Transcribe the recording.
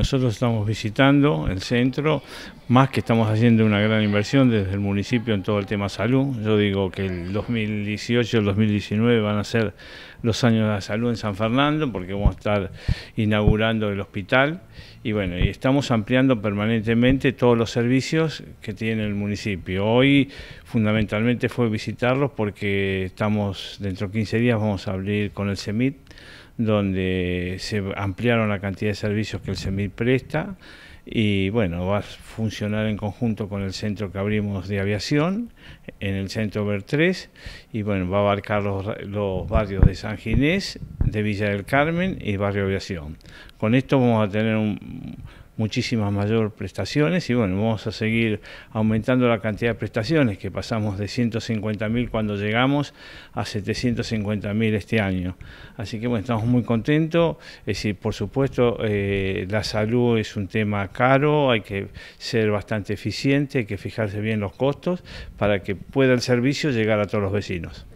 Nosotros estamos visitando el centro, más que estamos haciendo una gran inversión desde el municipio en todo el tema salud. Yo digo que el 2018 y el 2019 van a ser los años de la salud en San Fernando, porque vamos a estar inaugurando el hospital. Y bueno, y estamos ampliando permanentemente todos los servicios que tiene el municipio. Hoy fundamentalmente fue visitarlos porque estamos, dentro de 15 días vamos a abrir con el CEMIT donde se ampliaron la cantidad de servicios que el CEMIR presta y bueno, va a funcionar en conjunto con el centro que abrimos de aviación, en el centro Ver 3 y bueno, va a abarcar los, los, barrios de San Ginés, de Villa del Carmen y Barrio Aviación. Con esto vamos a tener un, muchísimas mayor prestaciones y bueno, vamos a seguir aumentando la cantidad de prestaciones que pasamos de 150.000 cuando llegamos a 750.000 este año. Así que bueno, estamos muy contentos, es decir, por supuesto eh, la salud es un tema caro, hay que ser bastante eficiente, hay que fijarse bien los costos para que pueda el servicio llegar a todos los vecinos.